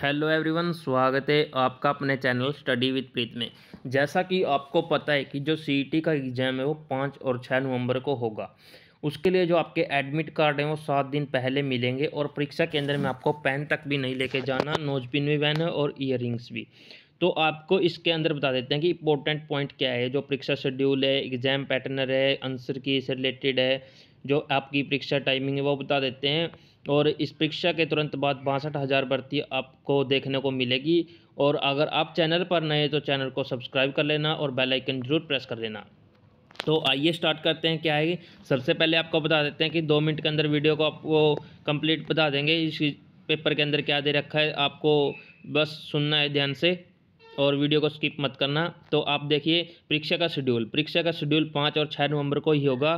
hello everyone स्वागत है आपका अपने चैनल स्टडी विद प्रीत में जैसा कि आपको पता है कि जो सी e का एग्ज़ाम है वो पाँच और छः नवंबर को होगा उसके लिए जो आपके एडमिट कार्ड हैं वो सात दिन पहले मिलेंगे और परीक्षा केंद्र में आपको पेन तक भी नहीं लेके जाना नोज पिन भी पहन और ईयर भी तो आपको इसके अंदर बता देते हैं कि इंपॉर्टेंट पॉइंट क्या है जो परीक्षा शेड्यूल है एग्ज़ाम पैटर्नर है आंसर की से रिलेटेड है जो आपकी परीक्षा टाइमिंग है वो बता देते हैं और इस परीक्षा के तुरंत बाद बासठ हज़ार भर्ती आपको देखने को मिलेगी और अगर आप चैनल पर नए तो चैनल को सब्सक्राइब कर लेना और बेल आइकन जरूर प्रेस कर लेना तो आइए स्टार्ट करते हैं क्या है सबसे पहले आपको बता देते हैं कि दो मिनट के अंदर वीडियो को आपको कंप्लीट बता देंगे इस पेपर के अंदर क्या दे रखा है आपको बस सुनना है ध्यान से और वीडियो को स्किप मत करना तो आप देखिए परीक्षा का शेड्यूल परीक्षा का शेड्यूल पाँच और छः नवंबर को ही होगा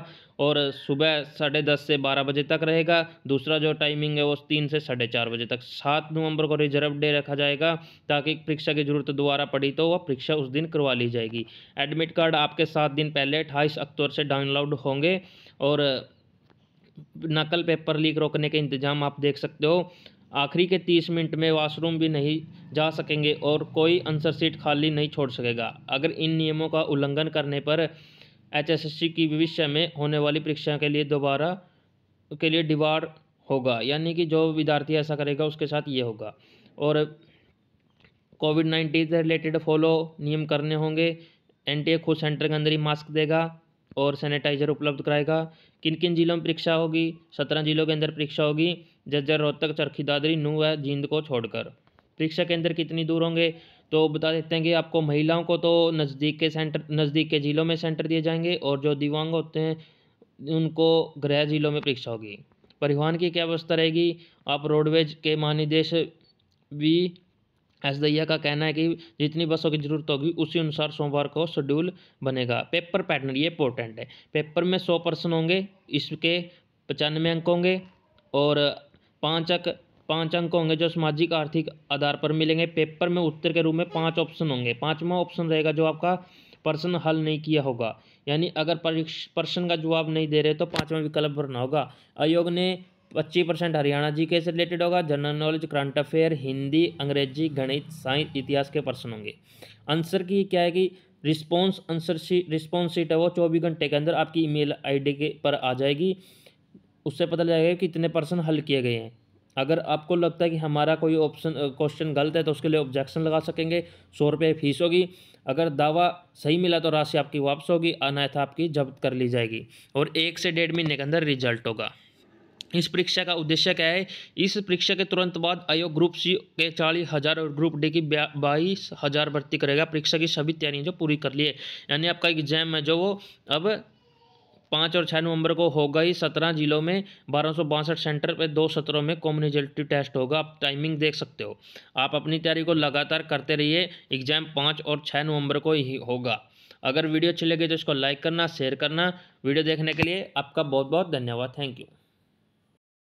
और सुबह साढ़े दस से बारह बजे तक रहेगा दूसरा जो टाइमिंग है वो तीन से साढ़े चार बजे तक सात नवंबर को रिजर्व डे रखा जाएगा ताकि परीक्षा की जरूरत दोबारा पड़ी तो वह परीक्षा उस दिन करवा ली जाएगी एडमिट कार्ड आपके सात दिन पहले अट्ठाईस अक्टूबर से डाउनलोड होंगे और नकल पेपर लीक रोकने के इंतजाम आप देख सकते हो आखिरी के तीस मिनट में वॉशरूम भी नहीं जा सकेंगे और कोई आंसर सीट खाली नहीं छोड़ सकेगा अगर इन नियमों का उल्लंघन करने पर एचएसएससी की भविष्य में होने वाली परीक्षा के लिए दोबारा के लिए डिवार होगा यानी कि जो विद्यार्थी ऐसा करेगा उसके साथ ये होगा और कोविड नाइन्टीन से रिलेटेड फॉलो नियम करने होंगे एन टी ए खुद सेंटर के अंदर ही मास्क देगा और सैनिटाइजर उपलब्ध कराएगा किन किन जिलों में परीक्षा होगी सत्रह जिलों के अंदर परीक्षा होगी जज्जर रोहतक चरखी दादरी नू व जींद को छोड़कर परीक्षा केंद्र कितनी दूर होंगे तो बता देते हैं कि आपको महिलाओं को तो नज़दीक के सेंटर नज़दीक के ज़िलों में सेंटर दिए जाएंगे और जो दिव्यांग होते हैं उनको गृह ज़िलों में परीक्षा होगी परिवहन की क्या व्यवस्था रहेगी आप रोडवेज के महानिदेशक वी एस दैया का कहना है कि जितनी बसों की जरूरत होगी उसी अनुसार सोमवार को शेड्यूल बनेगा पेपर पैटर्न ये इंपॉर्टेंट है पेपर में सौ पर्सन होंगे इसके पचानवे अंक होंगे और पाँच अंक पाँच अंक होंगे जो सामाजिक आर्थिक आधार पर मिलेंगे पेपर में उत्तर के रूप में पाँच ऑप्शन होंगे पाँचवा ऑप्शन रहेगा जो आपका प्रश्न हल नहीं किया होगा यानी अगर प्रश्न का जवाब नहीं दे रहे तो पाँचवा विकल्प भरना होगा आयोग ने पच्चीस परसेंट हरियाणा जी के से रिलेटेड होगा general knowledge current affair Hindi अंग्रेजी गणित साइंस इतिहास के प्रश्न होंगे आंसर की क्या है कि response answer sheet response sheet है वो चौबीस घंटे के अंदर आपकी ईमेल आईडी के पर आ जाएगी उससे पता लगेगा कि कितने पर्सन हल किए गए हैं अगर आपको लगता है कि हमारा कोई ऑप्शन क्वेश्चन गलत है तो उसके लिए ऑब्जेक्शन लगा सकेंगे सौ रुपये फीस होगी अगर दावा सही मिला तो राशि आपकी वापस होगी अन्यथा आपकी जब्त कर ली जाएगी और एक से डेढ़ महीने के अंदर रिजल्ट होगा इस परीक्षा का उद्देश्य क्या है इस परीक्षा के तुरंत बाद आयोग ग्रुप सी के चालीस हज़ार और ग्रुप डी की बाईस हज़ार भर्ती करेगा परीक्षा की सभी तैयारियां जो पूरी कर ली है यानी आपका एग्जाम है जो वो अब पाँच और छः नवंबर को होगा ही सत्रह जिलों में बारह सेंटर पर दो सत्रों में कॉम्युनिजेटिव टेस्ट होगा आप टाइमिंग देख सकते हो आप अपनी तैयारी को लगातार करते रहिए एग्जाम पाँच और छः नवंबर को ही होगा अगर वीडियो अच्छी लगी तो इसको लाइक करना शेयर करना वीडियो देखने के लिए आपका बहुत बहुत धन्यवाद थैंक यू